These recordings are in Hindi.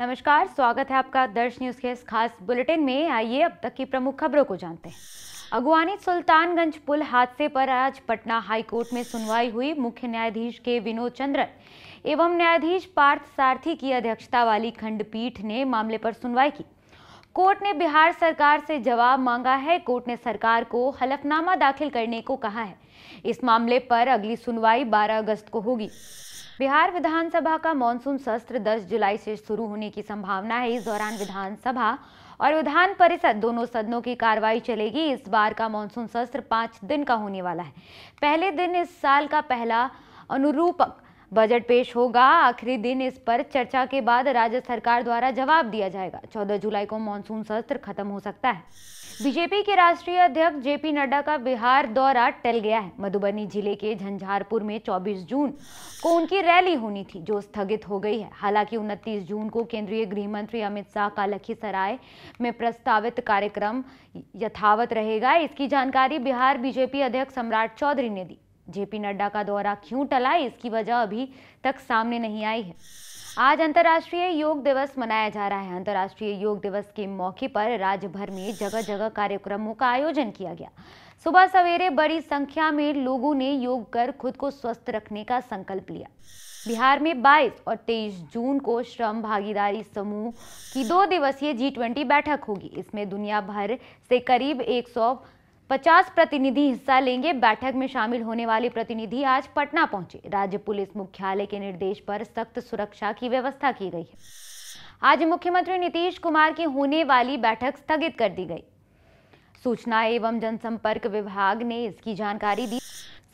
नमस्कार स्वागत है आपका दर्श न्यूज के इस खास बुलेटिन में आइए अब तक की प्रमुख खबरों को जानते हैं अगुवानी सुल्तानगंज पुल हादसे पर आज पटना हाईकोर्ट में सुनवाई हुई मुख्य न्यायाधीश के विनोद चंद्रन एवं न्यायाधीश पार्थ सारथी की अध्यक्षता वाली खंडपीठ ने मामले पर सुनवाई की कोर्ट ने बिहार सरकार से जवाब मांगा है कोर्ट ने सरकार को हलफनामा दाखिल करने को कहा है इस मामले पर अगली सुनवाई 12 अगस्त को होगी बिहार विधानसभा का मानसून सत्र 10 जुलाई से शुरू होने की संभावना है इस दौरान विधानसभा और विधान परिषद दोनों सदनों की कार्रवाई चलेगी इस बार का मानसून सत्र पाँच दिन का होने वाला है पहले दिन इस साल का पहला अनुरूपक बजट पेश होगा आखिरी दिन इस पर चर्चा के बाद राज्य सरकार द्वारा जवाब दिया जाएगा चौदह जुलाई को मानसून सत्र खत्म हो सकता है बीजेपी के राष्ट्रीय अध्यक्ष जेपी नड्डा का बिहार दौरा टल गया है मधुबनी जिले के झंझारपुर में 24 जून को उनकी रैली होनी थी जो स्थगित हो गई है हालांकि 29 जून को केंद्रीय गृह मंत्री अमित शाह का लखीसराय में प्रस्तावित कार्यक्रम यथावत रहेगा इसकी जानकारी बिहार बीजेपी अध्यक्ष सम्राट चौधरी ने दी जेपी नड्डा का दौरा क्यों टला इसकी वजह अभी तक सामने नहीं आई है आज अंतर्राष्ट्रीय योग दिवस मनाया जा रहा है अंतर्राष्ट्रीय योग दिवस के मौके पर राज्य भर में जगह जगह कार्यक्रमों का आयोजन किया गया सुबह सवेरे बड़ी संख्या में लोगों ने योग कर खुद को स्वस्थ रखने का संकल्प लिया बिहार में 22 और 23 जून को श्रम भागीदारी समूह की दो दिवसीय जी ट्वेंटी बैठक होगी इसमें दुनिया भर से करीब एक 50 प्रतिनिधि हिस्सा लेंगे बैठक में शामिल होने वाले प्रतिनिधि आज पटना पहुंचे राज्य पुलिस मुख्यालय के निर्देश पर सख्त सुरक्षा की व्यवस्था की गई है आज मुख्यमंत्री नीतीश कुमार की होने वाली बैठक स्थगित कर दी गई सूचना एवं जनसंपर्क विभाग ने इसकी जानकारी दी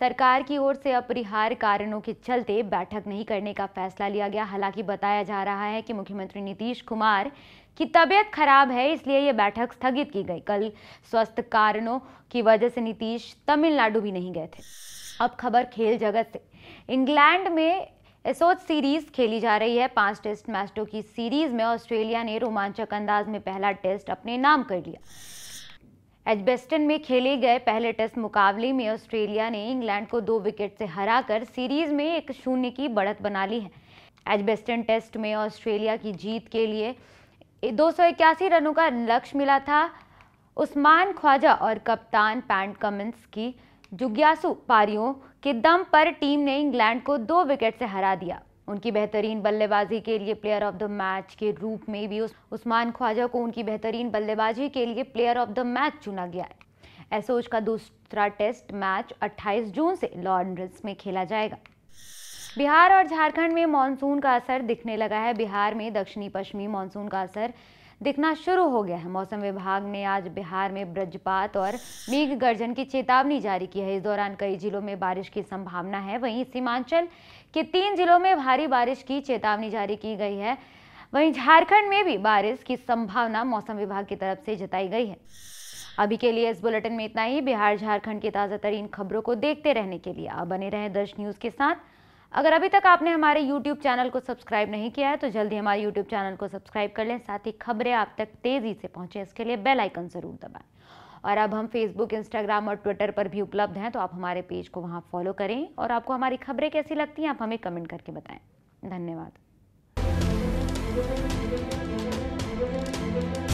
सरकार की ओर से अपरिहार्य कारणों के चलते बैठक नहीं करने का फैसला लिया गया हालांकि बताया जा रहा है कि मुख्यमंत्री नीतीश कुमार की तबीयत खराब है इसलिए यह बैठक स्थगित की गई कल स्वस्थ कारणों की वजह से नीतीश तमिलनाडु भी नहीं गए थे अब खबर खेल जगत से इंग्लैंड में एसोच सीरीज खेली जा रही है पांच टेस्ट मैचों की सीरीज में ऑस्ट्रेलिया ने रोमांचक अंदाज में पहला टेस्ट अपने नाम कर लिया एजबेस्टन में खेले गए पहले टेस्ट मुकाबले में ऑस्ट्रेलिया ने इंग्लैंड को दो विकेट से हराकर सीरीज में एक शून्य की बढ़त बना ली है एजबेस्टन टेस्ट में ऑस्ट्रेलिया की जीत के लिए दो रनों का लक्ष्य मिला था उस्मान ख्वाजा और कप्तान पैंट कमिंस की जुग्यासु पारियों के दम पर टीम ने इंग्लैंड को दो विकेट से हरा दिया उनकी बेहतरीन बल्लेबाजी के लिए प्लेयर ऑफ द मैच के रूप में भी उस उस्मान ख्वाजा को उनकी बेहतरीन बल्लेबाजी के लिए प्लेयर ऑफ द मैच चुना गया है एसोज का दूसरा टेस्ट मैच 28 जून से लॉर्ड्स में खेला जाएगा बिहार और झारखंड में मानसून का असर दिखने लगा है बिहार में दक्षिणी पश्चिमी मानसून का असर दिखना शुरू हो गया है मौसम विभाग ने आज बिहार में ब्रजपात और मेघ गर्जन की चेतावनी जारी की है इस दौरान कई जिलों में बारिश की संभावना है वहीं सीमांचल के तीन जिलों में भारी बारिश की चेतावनी जारी की गई है वहीं झारखंड में भी बारिश की संभावना मौसम विभाग की तरफ से जताई गई है अभी के लिए इस बुलेटिन में इतना ही बिहार झारखंड की ताज़ा तरीन खबरों को देखते रहने के लिए आप बने रहें दर्श न्यूज़ के साथ अगर अभी तक आपने हमारे YouTube चैनल को सब्सक्राइब नहीं किया है तो जल्दी हमारे YouTube चैनल को सब्सक्राइब कर लें साथ ही खबरें आप तक तेज़ी से पहुंचे इसके लिए बेल आइकन ज़रूर दबाएं और अब हम Facebook, Instagram और Twitter पर भी उपलब्ध हैं तो आप हमारे पेज को वहाँ फॉलो करें और आपको हमारी खबरें कैसी लगती हैं आप हमें कमेंट करके बताएँ धन्यवाद